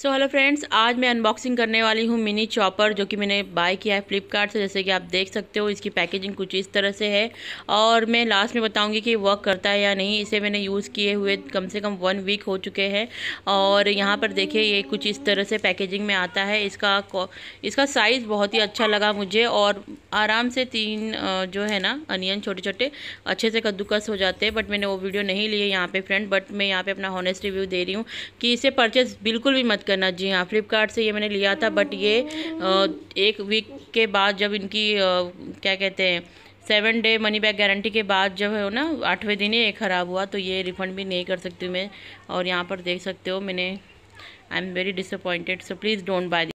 so hello friends आज मैं unboxing करने वाली हूँ मिनी चॉपर जो कि मैंने बाय किया है फ्लिपकार्ट से जैसे कि आप देख सकते हो इसकी पैकेजिंग कुछ इस तरह से है और मैं लास्ट में बताऊंगी कि वर्क करता है या नहीं इसे मैंने यूज़ किए हुए कम से कम वन वीक हो चुके हैं और यहाँ पर देखिए ये कुछ इस तरह से पैकेजिंग में आता है इसका इसका साइज़ बहुत ही अच्छा लगा मुझे और आराम से तीन जो है ना अनियन छोटे छोटे अच्छे से कद्दूकस हो जाते हैं बट मैंने वो वीडियो नहीं लिए यहाँ पे फ्रेंड बट मैं यहाँ पे अपना हॉनेस्ट रिव्यू दे रही हूँ कि इसे परचेस बिल्कुल भी मत करना जी हाँ फ्लिपकार्ट से ये मैंने लिया था बट ये एक वीक के बाद जब इनकी क्या कहते हैं seven day money back guarantee के बाद जब है ना आठवें दिन ये ख़राब हुआ तो ये रिफ़ंड भी नहीं कर सकती मैं और यहाँ पर देख सकते हो मैंने I am very disappointed so please don't bye